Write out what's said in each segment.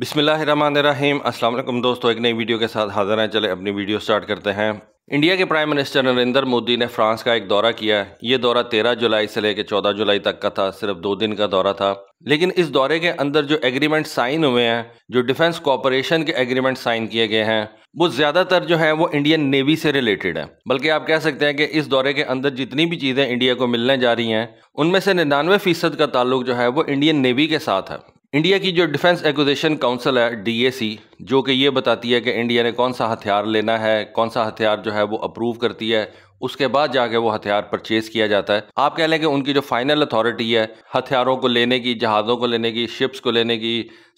बिसमीम असल दोस्तों एक नई वीडियो के साथ हाजिर हैं चले अपनी वीडियो स्टार्ट करते हैं इंडिया के प्राइम मिनिस्टर नरेंद्र मोदी ने फ्रांस का एक दौरा किया ये दौरा 13 जुलाई से लेकर 14 जुलाई तक का था सिर्फ दो दिन का दौरा था लेकिन इस दौरे के अंदर जो एग्रीमेंट साइन हुए हैं जो डिफेंस कॉरपोरेशन के एग्रीमेंट साइन किए गए हैं वो ज़्यादातर जो है वो इंडियन नेवी से रिलेटेड है बल्कि आप कह सकते हैं कि इस दौरे के अंदर जितनी भी चीज़ें इंडिया को मिलने जा रही हैं उनमें से निन्यानवे फीसद का ताल्लुक जो है वो इंडियन नेवी के साथ है इंडिया की जो डिफेंस एक्विजिशन काउंसिल है डीएसी जो कि ये बताती है कि इंडिया ने कौन सा हथियार लेना है कौन सा हथियार जो है वो अप्रूव करती है उसके बाद जाके वो हथियार परचेज किया जाता है आप कह लें कि उनकी जो फाइनल अथॉरिटी है हथियारों को लेने की जहाज़ों को लेने की शिप्स को लेने की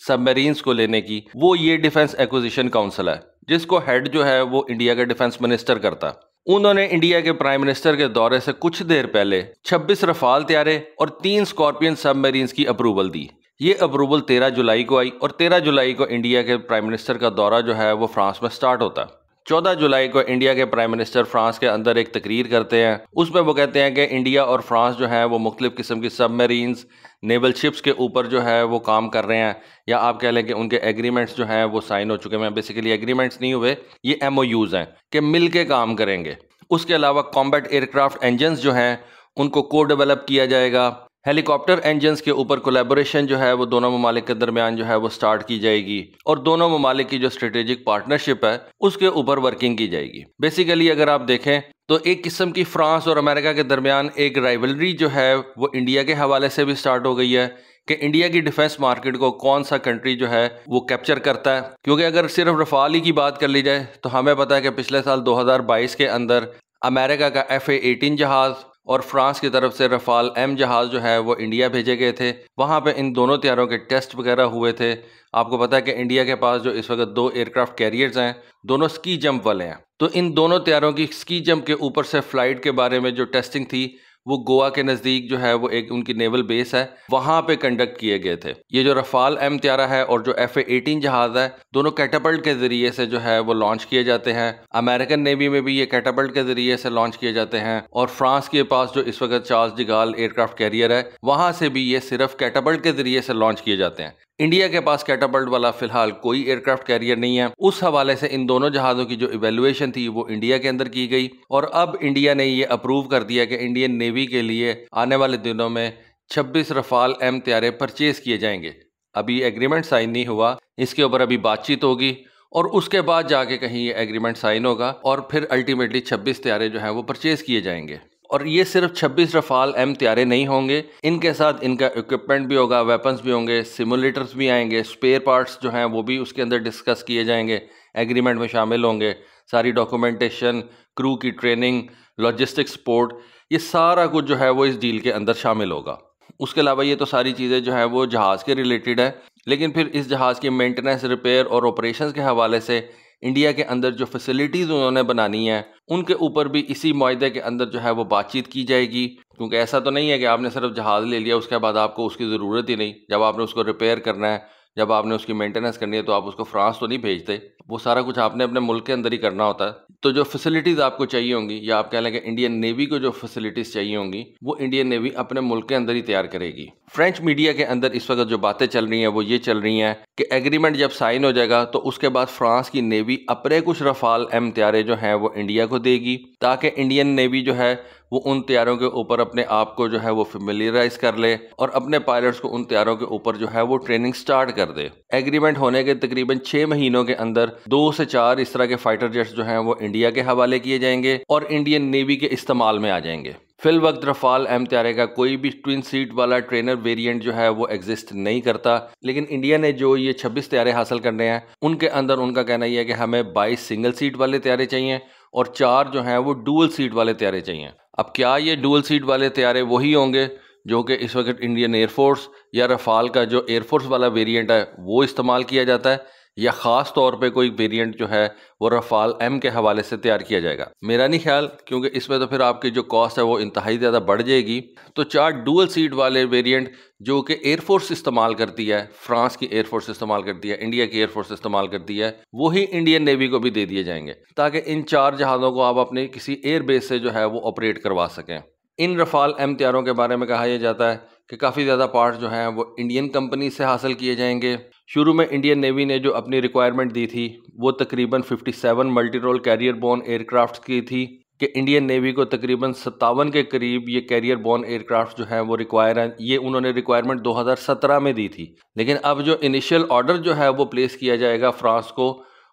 सबमरीन्स को लेने की वो ये डिफेंस एक्विजिशन काउंसिल है जिसको हेड जो है वो इंडिया का डिफेंस मिनिस्टर करता उन्होंने इंडिया के प्राइम मिनिस्टर के दौरे से कुछ देर पहले 26 रफाल त्यारे और तीन स्कॉर्पियन सबमरीन्स की अप्रूवल दी ये अप्रूवल 13 जुलाई को आई और 13 जुलाई को इंडिया के प्राइम मिनिस्टर का दौरा जो है वो फ्रांस में स्टार्ट होता है चौदह जुलाई को इंडिया के प्राइम मिनिस्टर फ्रांस के अंदर एक तकरीर करते हैं उसमें वो कहते हैं कि इंडिया और फ्रांस जो है वो मुख्तु किस्म की सबमरीन्स नेवल शिप्स के ऊपर जो है वो काम कर रहे हैं या आप कह लें कि उनके एग्रीमेंट्स जो हैं वो साइन हो चुके हैं बेसिकली एग्रीमेंट्स नहीं हुए ये एम हैं कि मिल के काम करेंगे उसके अलावा कॉम्बैट एयरक्राफ्ट इंजनस जो हैं उनको को डेवलप किया जाएगा हेलीकॉप्टर इंजनस के ऊपर कोलेबोरेशन जो है वो दोनों ममालिक के दरमियान जो है वो स्टार्ट की जाएगी और दोनों ममालिक की जो स्ट्रेटेजिक पार्टनरशिप है उसके ऊपर वर्किंग की जाएगी बेसिकली अगर आप देखें तो एक किस्म की फ्रांस और अमेरिका के दरमियान एक राइवलरी जो है वो इंडिया के हवाले से भी स्टार्ट हो गई है कि इंडिया की डिफेंस मार्केट को कौन सा कंट्री जो है वो कैप्चर करता है क्योंकि अगर सिर्फ रफाल ही की बात कर ली जाए तो हमें पता है कि पिछले साल 2022 के अंदर अमेरिका का एफ ए एटीन जहाज़ और फ्रांस की तरफ से रफाल एम जहाज़ जो है वो इंडिया भेजे गए थे वहाँ पे इन दोनों तैयारों के टेस्ट वगैरह हुए थे आपको पता है कि इंडिया के पास जो इस वक्त दो एयरक्राफ्ट कैरियर्स हैं दोनों स्की जंप वाले हैं तो इन दोनों तैयारों की स्की जंप के ऊपर से फ्लाइट के बारे में जो टेस्टिंग थी वो गोवा के नज़दीक जो है वो एक उनकी नेवल बेस है वहाँ पे कंडक्ट किए गए थे ये जो रफाल एम त्यारा है और जो एफ एटीन जहाज है दोनों कैटापल्ट के जरिए से जो है वो लॉन्च किए जाते हैं अमेरिकन नेवी में भी ये कैटापल्ट के जरिए से लॉन्च किए जाते हैं और फ्रांस के पास जो इस वक्त चार्ल्स डिगाल एयरक्राफ्ट कैरियर है वहाँ से भी ये सिर्फ कैटापल्ट के जरिए से लॉन्च किए जाते हैं इंडिया के पास कैटाबल्ट वाला फिलहाल कोई एयरक्राफ्ट कैरियर नहीं है उस हवाले से इन दोनों जहाजों की जो इवेल्युएशन थी वो इंडिया के अंदर की गई और अब इंडिया ने ये अप्रूव कर दिया कि इंडियन नेवी के लिए आने वाले दिनों में 26 रफाल एम त्यारे परचेज किए जाएंगे अभी एग्रीमेंट साइन नहीं हुआ इसके ऊपर अभी बातचीत होगी और उसके बाद जाके कहीं ये एग्रीमेंट साइन होगा और फिर अल्टीमेटली 26 त्यारे जो हैं वो परचेज किए जाएंगे और ये सिर्फ 26 रफाल एम त्यारे नहीं होंगे इनके साथ इनका इक्विपमेंट भी होगा वेपन्स भी होंगे सिमुलेटर्स भी आएंगे स्पेयर पार्ट्स जो हैं वो भी उसके अंदर डिस्कस किए जाएंगे एग्रीमेंट में शामिल होंगे सारी डॉक्यूमेंटेशन क्रू की ट्रेनिंग लॉजिस्टिक सपोर्ट ये सारा कुछ जो है वो इस डील के अंदर शामिल होगा उसके अलावा ये तो सारी चीज़ें जो हैं वो जहाज़ के रिलेटेड हैं लेकिन फिर इस जहाज़ की मेंटेनेंस रिपेयर और ऑपरेशंस के हवाले से इंडिया के अंदर जो फैसिलिटीज़ उन्होंने बनानी है उनके ऊपर भी इसी माहे के अंदर जो है वो बातचीत की जाएगी क्योंकि ऐसा तो नहीं है कि आपने सिर्फ जहाज़ ले लिया उसके बाद आपको उसकी ज़रूरत ही नहीं जब आपने उसको रिपेयर करना है जब आपने उसकी मेंटेनेंस करनी है तो आप उसको फ्रांस तो नहीं भेजते वो सारा कुछ आपने अपने मुल्क के अंदर ही करना होता है तो जो फैसिलिटीज़ आपको चाहिए होंगी या आप कह लेंगे इंडियन नेवी को जो फैसिलिटीज़ चाहिए होंगी वो इंडियन नेवी अपने मुल्क के अंदर ही तैयार करेगी फ्रेंच मीडिया के अंदर इस वक्त जो बातें चल रही हैं वो ये चल रही हैं कि एग्रीमेंट जब साइन हो जाएगा तो उसके बाद फ्रांस की नेवी अपने कुछ रफाल एम तैयारे जो हैं वो इंडिया को देगी ताकि इंडियन नेवी जो है वो उन तैयारों के ऊपर अपने आप को जो है वो फेमिलियराइज कर ले और अपने पायलट्स को उन त्यारों के ऊपर जो है वो ट्रेनिंग स्टार्ट कर दे एग्रीमेंट होने के तकरीबन छः महीनों के अंदर दो से चार इस तरह के फाइटर जेट्स जो हैं वो इंडिया के हवाले किए जाएंगे और इंडियन नेवी के इस्तेमाल में आ जाएंगे फिल वक्त रफाल एम त्यारे का कोई भी ट्विन सीट वाला ट्रेनर वेरिएंट जो है वो एग्जिस्ट नहीं करता लेकिन इंडिया ने जो ये 26 त्यारे हासिल करने हैं उनके अंदर उनका कहना यह है कि हमें 22 सिंगल सीट वाले त्यारे चाहिए और चार जो हैं वो डुअल सीट वाले त्यारे चाहिए अब क्या ये डुअल सीट वाले त्यारे वही होंगे जो कि इस वक्त इंडियन एयरफोर्स या रफ़ाल का जो एयरफोर्स वाला वेरिएंट है वो इस्तेमाल किया जाता है या ख़ास तौर पे कोई वेरिएंट जो है वो रफाल एम के हवाले से तैयार किया जाएगा मेरा नहीं ख्याल क्योंकि इसमें तो फिर आपकी जो कॉस्ट है वो इंतहाई ज़्यादा बढ़ जाएगी तो चार डुअल सीट वाले वेरिएंट जो कि एयरफोर्स इस्तेमाल करती है फ्रांस की एयरफोर्स इस्तेमाल करती है इंडिया की एयरफोर्स इस्तेमाल करती है वही इंडियन नेवी को भी दे दिए जाएंगे ताकि इन चार जहाज़ों को आप अपने किसी एयरबेस से जो है वो ऑपरेट करवा सकें इन रफाल एम तैयारों के बारे में कहा यह जाता है कि काफ़ी ज़्यादा पार्ट जो हैं वो इंडियन कंपनी से हासिल किए जाएंगे शुरू में इंडियन नेवी ने जो अपनी रिक्वायरमेंट दी थी वो तकरीबन 57 multi role carrier borne aircraft की थी कि इंडियन नेवी को तकरीबन सत्तावन के करीब ये कैरियर बॉर्न एयरक्राफ्ट जो हैं वो रिक्वायर हैं ये उन्होंने रिक्वायरमेंट 2017 में दी थी लेकिन अब जो इनिशियल ऑर्डर जो है वो प्लेस किया जाएगा फ्रांस को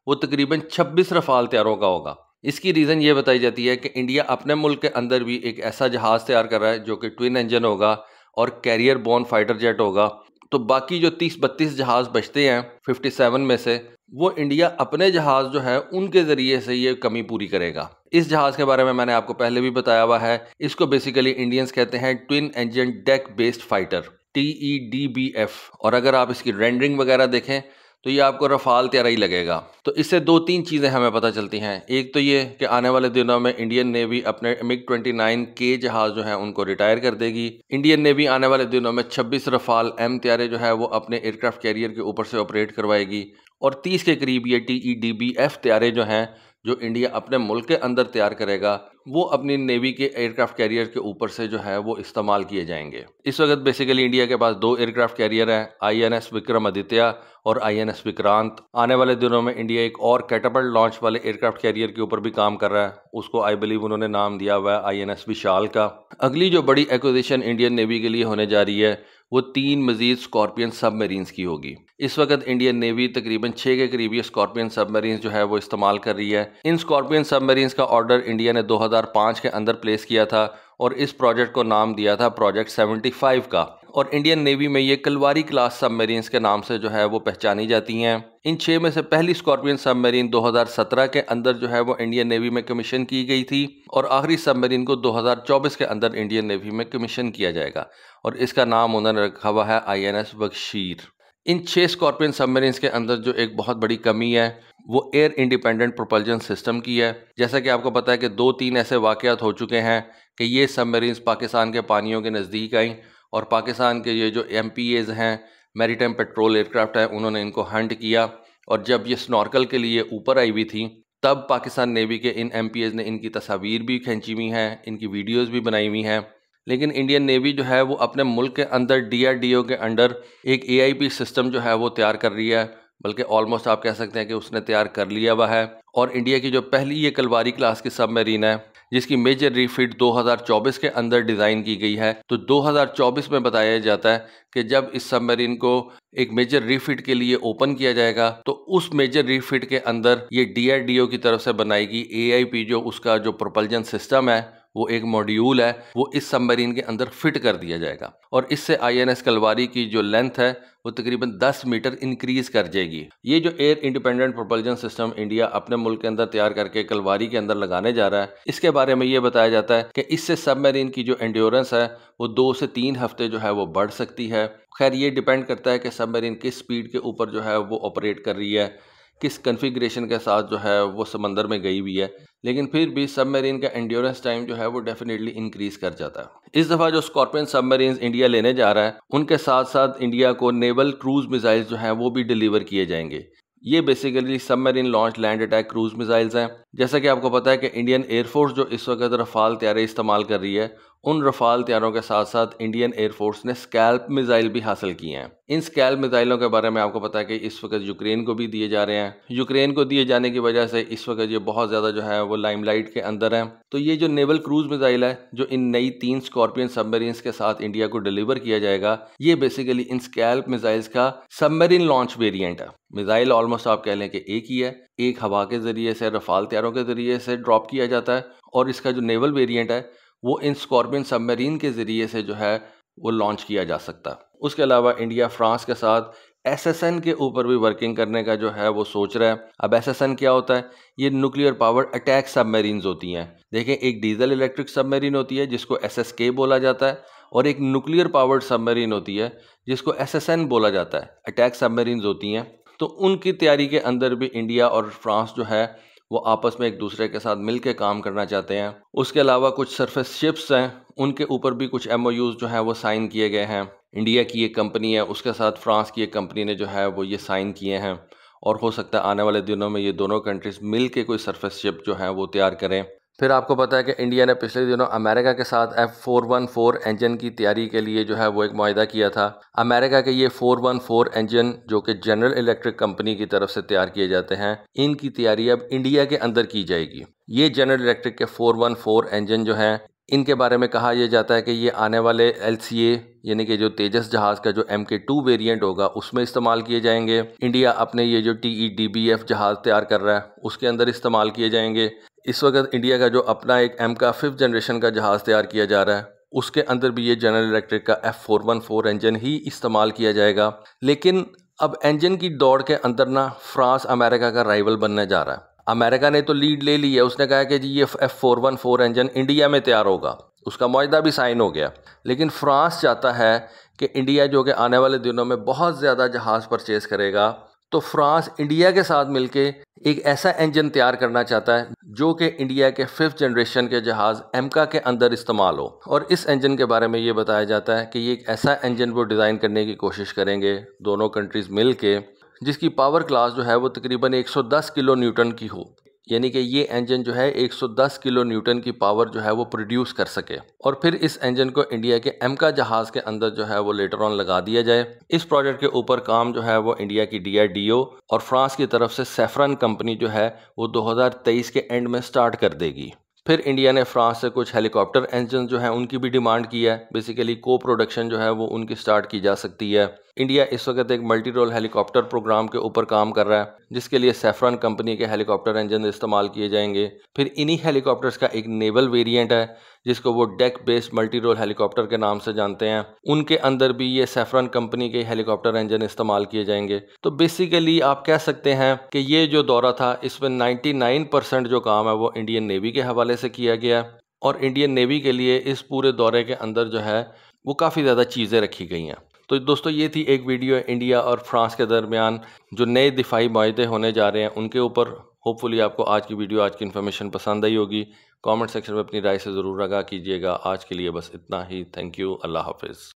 वो तकरीबन 26 रफाल तैयारों का होगा इसकी रीज़न ये बताई जाती है कि इंडिया अपने मुल्क के अंदर भी एक ऐसा जहाज़ तैयार कर रहा है जो कि ट्विन इंजन होगा और कैरियर बॉर्न फाइटर जेट होगा तो बाकी जो तीस बत्तीस जहाज़ बचते हैं फिफ्टी सेवन में से वो इंडिया अपने जहाज़ जो है उनके ज़रिए से ये कमी पूरी करेगा इस जहाज़ के बारे में मैंने आपको पहले भी बताया हुआ है इसको बेसिकली इंडियंस कहते हैं twin engine deck based fighter T E D B F और अगर आप इसकी रेंडरिंग वगैरह देखें तो ये आपको रफाल ही लगेगा तो इससे दो तीन चीज़ें हमें पता चलती हैं एक तो ये कि आने वाले दिनों में इंडियन नेवी अपने मिग 29 के जहाज़ जो है उनको रिटायर कर देगी इंडियन नेवी आने वाले दिनों में 26 रफाल एम त्यारे जो है वो अपने एयरक्राफ्ट कैरियर के ऊपर से ऑपरेट करवाएगी और 30 के करीब ये T E D B F त्यारे जो हैं जो इंडिया अपने मुल्क के अंदर तैयार करेगा वो अपनी नेवी के एयरक्राफ्ट कैरियर के ऊपर से जो है वो इस्तेमाल किए जाएंगे इस वक्त बेसिकली इंडिया के पास दो एयरक्राफ्ट कैरियर हैं I N S Vikramaditya और आई एन एस विक्रांत आने वाले दिनों में इंडिया एक और कैटापल्ट लॉन्च वाले एयरक्राफ्ट कैरियर के ऊपर भी काम कर रहा है उसको आई बिलीव उन्होंने नाम दिया हुआ है आई एन एस विशाल का अगली जो बड़ी एक्विजिशन इंडियन नेवी के लिए होने जा रही है वो तीन मजीद स्कॉर्पियन सबमरीन्स की होगी इस वक्त इंडियन नेवी तकरीबन छः के करीब स्कॉर्पियन सबमरीन्स जो है वो इस्तेमाल कर रही है इन स्कॉर्पियन सबमरीन्स का ऑर्डर इंडिया ने 2005 के अंदर प्लेस किया था और इस प्रोजेक्ट को नाम दिया था प्रोजेक्ट 75 का और इंडियन नेवी में ये कलवारी क्लास सबमरीन्स के नाम से जो है वो पहचानी जाती हैं इन छः में से पहली स्कॉर्पियन सबमरीन 2017 के अंदर जो है वो इंडियन नेवी में कमीशन की गई थी और आखिरी सबमरीन को 2024 के अंदर इंडियन नेवी में कमीशन किया जाएगा और इसका नाम उन्होंने रखा हुआ है आई एन बख्शीर इन छः स्कॉर्पियन सबमरीन्स के अंदर जो एक बहुत बड़ी कमी है वो एयर इंडिपेंडेंट प्रोपल्जन सिस्टम की है जैसा कि आपको पता है कि दो तीन ऐसे वाकयात हो चुके हैं कि ये सबमरीन्स पाकिस्तान के पानियों के नज़दीक आई और पाकिस्तान के ये जो एम हैं टाइम पेट्रोल एयरक्राफ्ट हैं उन्होंने इनको हंट किया और जब ये स्नॉर्कल के लिए ऊपर आई हुई थी तब पाकिस्तान नेवी के इन एम ने इनकी तस्वीर भी खींची हुई हैं इनकी वीडियोज़ भी बनाई हुई हैं लेकिन इंडियन नेवी जो है वो अपने मुल्क के अंदर डी के अंडर एक ए सिस्टम जो है वो तैयार कर रही है बल्कि ऑलमोस्ट आप कह सकते हैं कि उसने तैयार कर लिया हुआ है और इंडिया की जो पहली ये कलवारी क्लास की सब है जिसकी मेजर रिफिट 2024 के अंदर डिज़ाइन की गई है तो 2024 में बताया जाता है कि जब इस सबमरीन को एक मेजर रिफिट के लिए ओपन किया जाएगा तो उस मेजर रिफिट के अंदर ये डीआरडीओ की तरफ से बनाई गई एआईपी जो उसका जो प्रोपल्जन सिस्टम है वो एक मॉड्यूल है वो इस सबमरीन के अंदर फिट कर दिया जाएगा और इससे आईएनएस कलवारी की जो लेंथ है वो तकरीबन 10 मीटर इंक्रीज कर जाएगी ये जो air independent propulsion system India अपने मुल्क के अंदर तैयार करके कलवारी के अंदर लगाने जा रहा है इसके बारे में ये बताया जाता है कि इससे सबमरीन की जो एंड्योरेंस है वो दो से तीन हफ्ते जो है वो बढ़ सकती है खैर ये डिपेंड करता है कि सबमरीन किस स्पीड के ऊपर जो है वो ऑपरेट कर रही है किस कन्फिग्रेशन के साथ जो है वो समंदर में गई हुई है लेकिन फिर भी सबमरीन का एंड्योरेंस टाइम जो है वो डेफिनेटली इंक्रीज कर जाता है इस दफ़ा जो स्कॉर्पियन सबमरीन इंडिया लेने जा रहा है उनके साथ साथ इंडिया को नेवल क्रूज मिसाइल्स जो हैं वो भी डिलीवर किए जाएंगे ये basically submarine launch land attack cruise missiles हैं जैसा कि आपको पता है कि इंडियन एयरफोर्स जो इस वक्त रफाल तैयारी इस्तेमाल कर रही है उन रफाल तैयारों के साथ साथ इंडियन एयरफोर्स ने स्कैल्प मिसाइल भी हासिल किए हैं इन स्कैल्प मिसाइलों के बारे में आपको पता है कि इस वक्त यूक्रेन को भी दिए जा रहे हैं यूक्रेन को दिए जाने की वजह से इस वक्त ये बहुत ज़्यादा जो है वो लाइमलाइट के अंदर है तो ये जो नेवल क्रूज मिसाइल है जो इन नई तीन स्कॉर्पियन सबमरीन्स के साथ इंडिया को डिलीवर किया जाएगा ये बेसिकली इन स्कैल्प मिसाइल्स का सबमरीन लॉन्च वेरियंट है मिसाइल ऑलमोस्ट आप कह लें कि एक ही है एक हवा के ज़रिए से रफाल तैयारों के ज़रिए से ड्रॉप किया जाता है और इसका जो नेवल वेरियंट है वो इन स्कॉर्पियन सबमरीन के ज़रिए से जो है वो लॉन्च किया जा सकता है उसके अलावा इंडिया फ्रांस के साथ एस के ऊपर भी वर्किंग करने का जो है वो सोच रहा है अब एस क्या होता है ये न्यूक्लियर पावर अटैक सबमरीन होती हैं देखें एक डीजल इलेक्ट्रिक सबमरीन होती है जिसको एस बोला जाता है और एक न्यूक्लियर पावर्ड सबमरीन होती है जिसको एस बोला जाता है अटैक सबमरीन होती हैं तो उनकी तैयारी के अंदर भी इंडिया और फ्रांस जो है वो आपस में एक दूसरे के साथ मिलकर काम करना चाहते हैं उसके अलावा कुछ सर्फेस शिप्स हैं उनके ऊपर भी कुछ एम जो हैं वो साइन किए गए हैं इंडिया की एक कंपनी है उसके साथ फ्रांस की एक कंपनी ने जो है वो ये साइन किए हैं और हो सकता है आने वाले दिनों में ये दोनों कंट्रीज़ मिल के कोई सर्फेस शिप जो है वो तैयार करें फिर आपको पता है कि इंडिया ने पिछले दिनों अमेरिका के साथ F four one four engine की तैयारी के लिए जो है वो एक माहदा किया था अमेरिका के ये फोर वन फोर इंजन जो कि जनरल इलेक्ट्रिक कंपनी की तरफ से तैयार किए जाते हैं इनकी तैयारी अब इंडिया के अंदर की जाएगी ये जनरल इलेक्ट्रिक के फोर वन फोर इंजन जो है इनके बारे में कहा यह जाता है कि ये आने वाले एल यानी कि जो तेजस जहाज़ का जो एम के टू वेरियंट होगा उसमें इस्तेमाल किए जाएंगे इंडिया अपने ये जो T E e D B F जहाज़ तैयार कर रहा है उसके अंदर इस्तेमाल किए जाएंगे इस वक्त इंडिया का जो अपना एक एम का फिफ्थ जनरेशन का जहाज़ तैयार किया जा रहा है उसके अंदर भी ये जनरल इलेक्ट्रिक का F four one four engine ही इस्तेमाल किया जाएगा लेकिन अब इंजन की दौड़ के अंदर ना फ्रांस अमेरिका का राइवल बनने जा रहा है अमेरिका ने तो लीड ले ली है उसने कहा कि जी ये F four one four engine India में तैयार होगा उसका मुआदा भी साइन हो गया लेकिन फ्रांस चाहता है कि इंडिया जो कि आने वाले दिनों में बहुत ज़्यादा जहाज़ परचेज़ करेगा तो फ्रांस इंडिया के साथ मिलके एक ऐसा इंजन तैयार करना चाहता है जो कि इंडिया के फिफ्थ जनरेशन के जहाज़ एमका के अंदर इस्तेमाल हो और इस इंजन के बारे में ये बताया जाता है कि ये एक ऐसा इंजन वो डिज़ाइन करने की कोशिश करेंगे दोनों कंट्रीज़ मिल के जिसकी पावर क्लास जो है वो तकरीबन 110 किलो न्यूटन की हो यानी कि ये इंजन जो है 110 किलो न्यूटन की पावर जो है वो प्रोड्यूस कर सके और फिर इस इंजन को इंडिया के एमका जहाज़ के अंदर जो है वो लेटर ऑन लगा दिया जाए इस प्रोजेक्ट के ऊपर काम जो है वो इंडिया की डीआरडीओ और फ्रांस की तरफ से सेफरन कंपनी जो है वो 2023 के एंड में स्टार्ट कर देगी फिर इंडिया ने फ्रांस से कुछ हेलीकॉप्टर इंजन जो है उनकी भी डिमांड की है बेसिकली को प्रोडक्शन जो है वो उनकी स्टार्ट की जा सकती है इंडिया इस वक्त एक मल्टी रोल हेलीकॉप्टर प्रोग्राम के ऊपर काम कर रहा है जिसके लिए सेफ्रॉन कंपनी के हेलीकॉप्टर इंजन इस्तेमाल किए जाएंगे फिर इन्हीं हेलीकॉप्टर्स का एक नेवल वेरिएंट है जिसको वो deck based multi role helicopter के नाम से जानते हैं उनके अंदर भी ये सेफ्रॉन कंपनी के हेलीकॉप्टर इंजन इस्तेमाल किए जाएंगे तो बेसिकली आप कह सकते हैं कि ये जो दौरा था इसमें नाइन्टी परसेंट जो काम है वो इंडियन नेवी के हवाले से किया गया और इंडियन नेवी के लिए इस पूरे दौरे के अंदर जो है वो काफ़ी ज़्यादा चीज़ें रखी गई हैं तो दोस्तों ये थी एक वीडियो इंडिया और फ्रांस के दरमियान जो नए दिफाई माहे होने जा रहे हैं उनके ऊपर होपफुली आपको आज की वीडियो आज की इन्फॉर्मेशन पसंद आई होगी कमेंट सेक्शन में अपनी राय से ज़रूर आगा कीजिएगा आज के लिए बस इतना ही थैंक यू अल्लाह हाफिज़